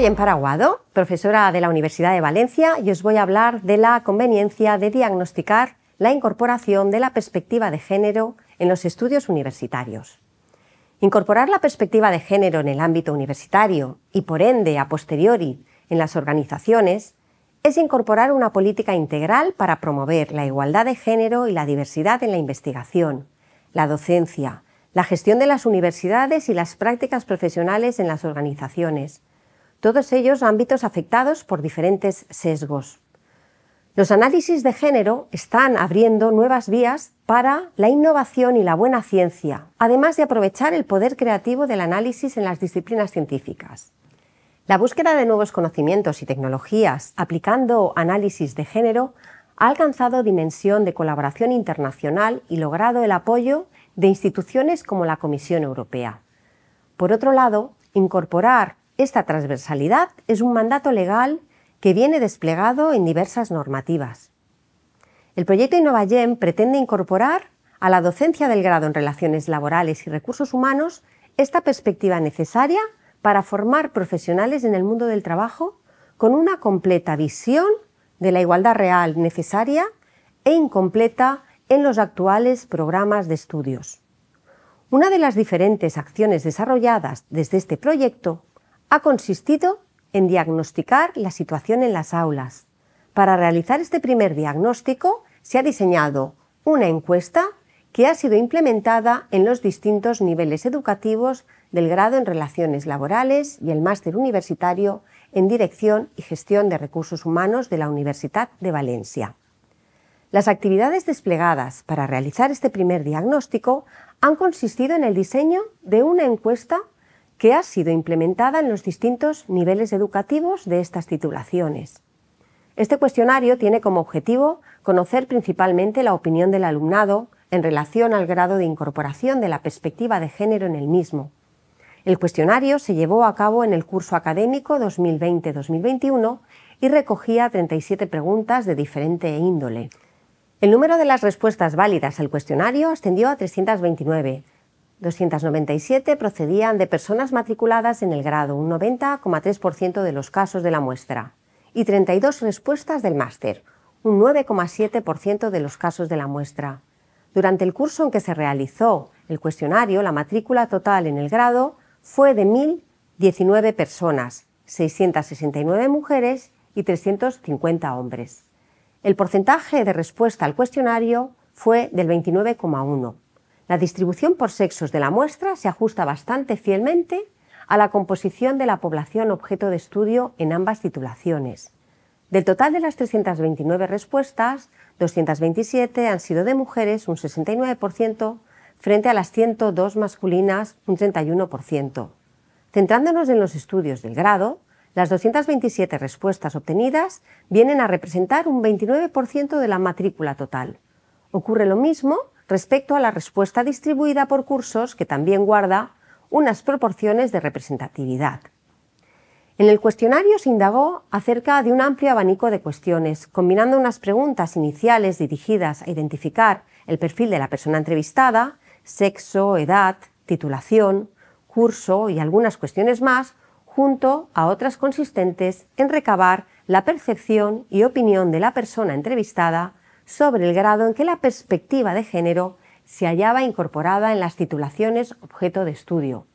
soy en profesora de la Universidad de Valencia, y os voy a hablar de la conveniencia de diagnosticar la incorporación de la perspectiva de género en los estudios universitarios. Incorporar la perspectiva de género en el ámbito universitario y, por ende, a posteriori, en las organizaciones, es incorporar una política integral para promover la igualdad de género y la diversidad en la investigación, la docencia, la gestión de las universidades y las prácticas profesionales en las organizaciones, todos ellos ámbitos afectados por diferentes sesgos. Los análisis de género están abriendo nuevas vías para la innovación y la buena ciencia, además de aprovechar el poder creativo del análisis en las disciplinas científicas. La búsqueda de nuevos conocimientos y tecnologías aplicando análisis de género ha alcanzado dimensión de colaboración internacional y logrado el apoyo de instituciones como la Comisión Europea. Por otro lado, incorporar esta transversalidad es un mandato legal que viene desplegado en diversas normativas. El proyecto InnovaGem pretende incorporar a la docencia del grado en Relaciones Laborales y Recursos Humanos esta perspectiva necesaria para formar profesionales en el mundo del trabajo con una completa visión de la igualdad real necesaria e incompleta en los actuales programas de estudios. Una de las diferentes acciones desarrolladas desde este proyecto ha consistido en diagnosticar la situación en las aulas. Para realizar este primer diagnóstico se ha diseñado una encuesta que ha sido implementada en los distintos niveles educativos del grado en relaciones laborales y el máster universitario en Dirección y Gestión de Recursos Humanos de la Universidad de Valencia. Las actividades desplegadas para realizar este primer diagnóstico han consistido en el diseño de una encuesta que ha sido implementada en los distintos niveles educativos de estas titulaciones. Este cuestionario tiene como objetivo conocer principalmente la opinión del alumnado en relación al grado de incorporación de la perspectiva de género en el mismo. El cuestionario se llevó a cabo en el curso académico 2020-2021 y recogía 37 preguntas de diferente índole. El número de las respuestas válidas al cuestionario ascendió a 329 297 procedían de personas matriculadas en el grado, un 90,3% de los casos de la muestra, y 32 respuestas del máster, un 9,7% de los casos de la muestra. Durante el curso en que se realizó el cuestionario, la matrícula total en el grado fue de 1.019 personas, 669 mujeres y 350 hombres. El porcentaje de respuesta al cuestionario fue del 29,1%. La distribución por sexos de la muestra se ajusta bastante fielmente a la composición de la población objeto de estudio en ambas titulaciones. Del total de las 329 respuestas, 227 han sido de mujeres, un 69%, frente a las 102 masculinas, un 31%. Centrándonos en los estudios del grado, las 227 respuestas obtenidas vienen a representar un 29% de la matrícula total. Ocurre lo mismo respecto a la respuesta distribuida por cursos que también guarda unas proporciones de representatividad. En el cuestionario se indagó acerca de un amplio abanico de cuestiones, combinando unas preguntas iniciales dirigidas a identificar el perfil de la persona entrevistada, sexo, edad, titulación, curso y algunas cuestiones más, junto a otras consistentes en recabar la percepción y opinión de la persona entrevistada sobre el grado en que la perspectiva de género se hallaba incorporada en las titulaciones objeto de estudio.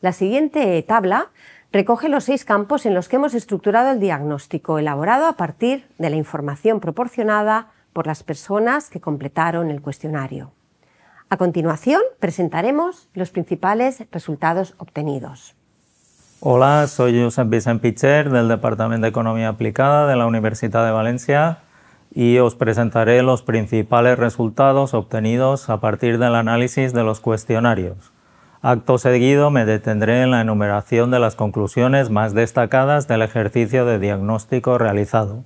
La siguiente tabla recoge los seis campos en los que hemos estructurado el diagnóstico, elaborado a partir de la información proporcionada por las personas que completaron el cuestionario. A continuación, presentaremos los principales resultados obtenidos. Hola, soy Josep Vicent del Departamento de Economía Aplicada de la Universidad de Valencia y os presentaré los principales resultados obtenidos a partir del análisis de los cuestionarios. Acto seguido me detendré en la enumeración de las conclusiones más destacadas del ejercicio de diagnóstico realizado.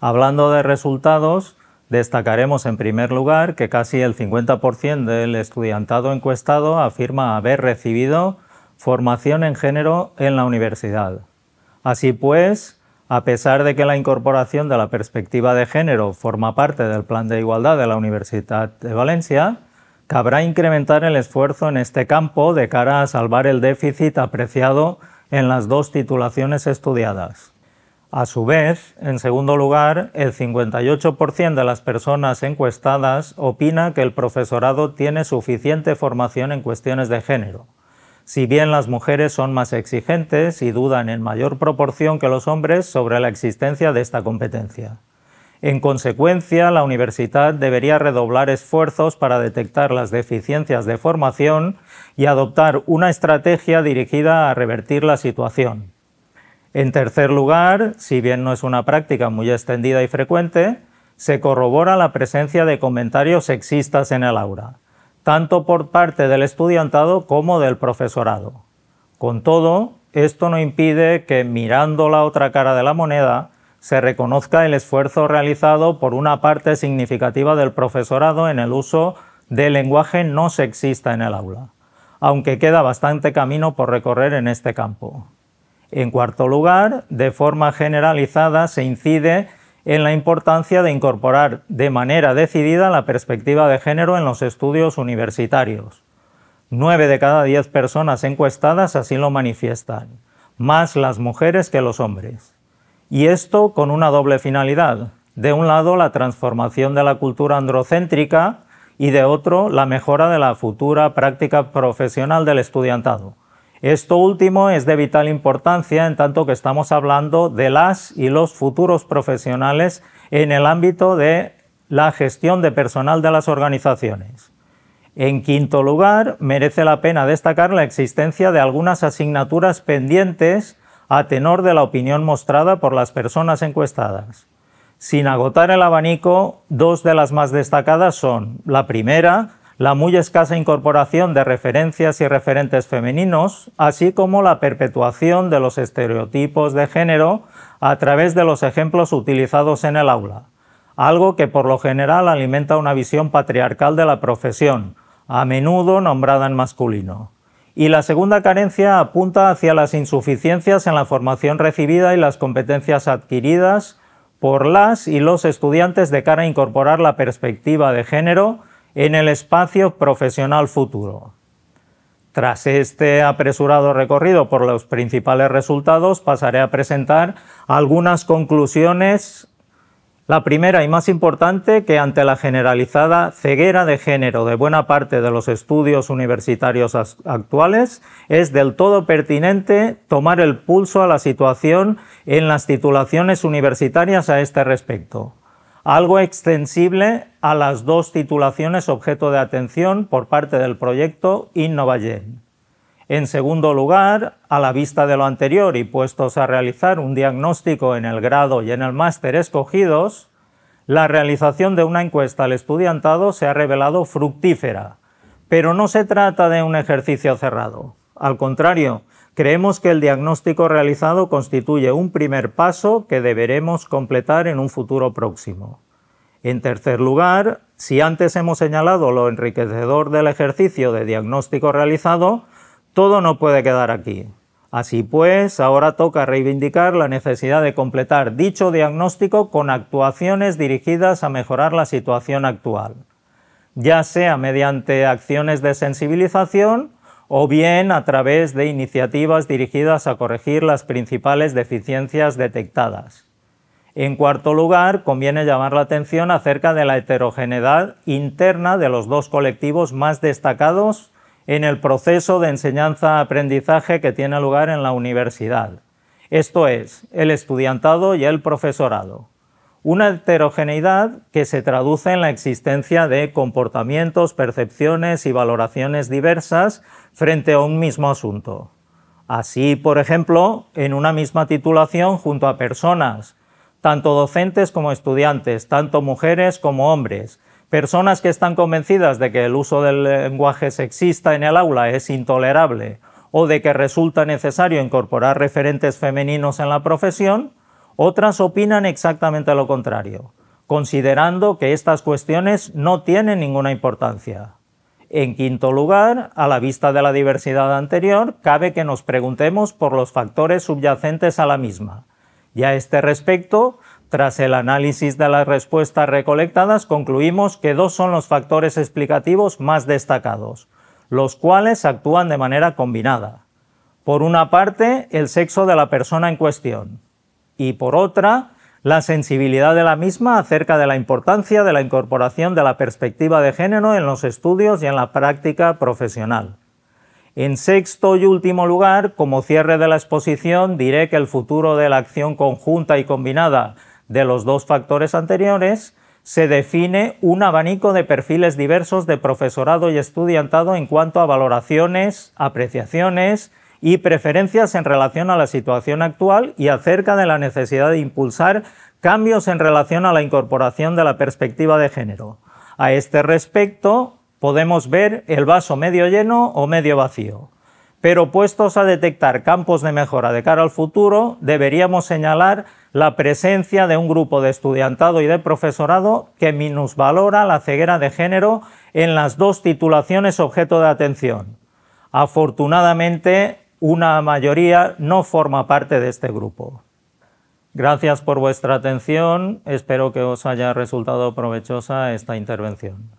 Hablando de resultados, destacaremos en primer lugar que casi el 50% del estudiantado encuestado afirma haber recibido formación en género en la universidad. Así pues, a pesar de que la incorporación de la perspectiva de género forma parte del Plan de Igualdad de la Universidad de Valencia, cabrá incrementar el esfuerzo en este campo de cara a salvar el déficit apreciado en las dos titulaciones estudiadas. A su vez, en segundo lugar, el 58% de las personas encuestadas opina que el profesorado tiene suficiente formación en cuestiones de género si bien las mujeres son más exigentes y dudan en mayor proporción que los hombres sobre la existencia de esta competencia. En consecuencia, la universidad debería redoblar esfuerzos para detectar las deficiencias de formación y adoptar una estrategia dirigida a revertir la situación. En tercer lugar, si bien no es una práctica muy extendida y frecuente, se corrobora la presencia de comentarios sexistas en el aura tanto por parte del estudiantado como del profesorado. Con todo, esto no impide que, mirando la otra cara de la moneda, se reconozca el esfuerzo realizado por una parte significativa del profesorado en el uso del lenguaje no sexista en el aula, aunque queda bastante camino por recorrer en este campo. En cuarto lugar, de forma generalizada se incide en la importancia de incorporar de manera decidida la perspectiva de género en los estudios universitarios. Nueve de cada diez personas encuestadas así lo manifiestan, más las mujeres que los hombres. Y esto con una doble finalidad. De un lado, la transformación de la cultura androcéntrica y de otro, la mejora de la futura práctica profesional del estudiantado. Esto último es de vital importancia en tanto que estamos hablando de las y los futuros profesionales en el ámbito de la gestión de personal de las organizaciones. En quinto lugar, merece la pena destacar la existencia de algunas asignaturas pendientes a tenor de la opinión mostrada por las personas encuestadas. Sin agotar el abanico, dos de las más destacadas son la primera, la muy escasa incorporación de referencias y referentes femeninos, así como la perpetuación de los estereotipos de género a través de los ejemplos utilizados en el aula, algo que por lo general alimenta una visión patriarcal de la profesión, a menudo nombrada en masculino. Y la segunda carencia apunta hacia las insuficiencias en la formación recibida y las competencias adquiridas por las y los estudiantes de cara a incorporar la perspectiva de género en el espacio profesional futuro. Tras este apresurado recorrido por los principales resultados, pasaré a presentar algunas conclusiones. La primera y más importante, que ante la generalizada ceguera de género de buena parte de los estudios universitarios actuales, es del todo pertinente tomar el pulso a la situación en las titulaciones universitarias a este respecto algo extensible a las dos titulaciones objeto de atención por parte del proyecto Innovagen. En segundo lugar, a la vista de lo anterior y puestos a realizar un diagnóstico en el grado y en el máster escogidos, la realización de una encuesta al estudiantado se ha revelado fructífera, pero no se trata de un ejercicio cerrado. Al contrario, Creemos que el diagnóstico realizado constituye un primer paso que deberemos completar en un futuro próximo. En tercer lugar, si antes hemos señalado lo enriquecedor del ejercicio de diagnóstico realizado, todo no puede quedar aquí. Así pues, ahora toca reivindicar la necesidad de completar dicho diagnóstico con actuaciones dirigidas a mejorar la situación actual, ya sea mediante acciones de sensibilización o bien a través de iniciativas dirigidas a corregir las principales deficiencias detectadas. En cuarto lugar, conviene llamar la atención acerca de la heterogeneidad interna de los dos colectivos más destacados en el proceso de enseñanza-aprendizaje que tiene lugar en la universidad, esto es, el estudiantado y el profesorado. Una heterogeneidad que se traduce en la existencia de comportamientos, percepciones y valoraciones diversas frente a un mismo asunto. Así, por ejemplo, en una misma titulación junto a personas, tanto docentes como estudiantes, tanto mujeres como hombres, personas que están convencidas de que el uso del lenguaje sexista en el aula es intolerable o de que resulta necesario incorporar referentes femeninos en la profesión, otras opinan exactamente lo contrario, considerando que estas cuestiones no tienen ninguna importancia. En quinto lugar, a la vista de la diversidad anterior, cabe que nos preguntemos por los factores subyacentes a la misma. Y a este respecto, tras el análisis de las respuestas recolectadas, concluimos que dos son los factores explicativos más destacados, los cuales actúan de manera combinada. Por una parte, el sexo de la persona en cuestión, y por otra, la sensibilidad de la misma acerca de la importancia de la incorporación de la perspectiva de género en los estudios y en la práctica profesional. En sexto y último lugar, como cierre de la exposición, diré que el futuro de la acción conjunta y combinada de los dos factores anteriores se define un abanico de perfiles diversos de profesorado y estudiantado en cuanto a valoraciones, apreciaciones, y preferencias en relación a la situación actual y acerca de la necesidad de impulsar cambios en relación a la incorporación de la perspectiva de género. A este respecto, podemos ver el vaso medio lleno o medio vacío. Pero puestos a detectar campos de mejora de cara al futuro, deberíamos señalar la presencia de un grupo de estudiantado y de profesorado que minusvalora la ceguera de género en las dos titulaciones objeto de atención. Afortunadamente, una mayoría no forma parte de este grupo. Gracias por vuestra atención, espero que os haya resultado provechosa esta intervención.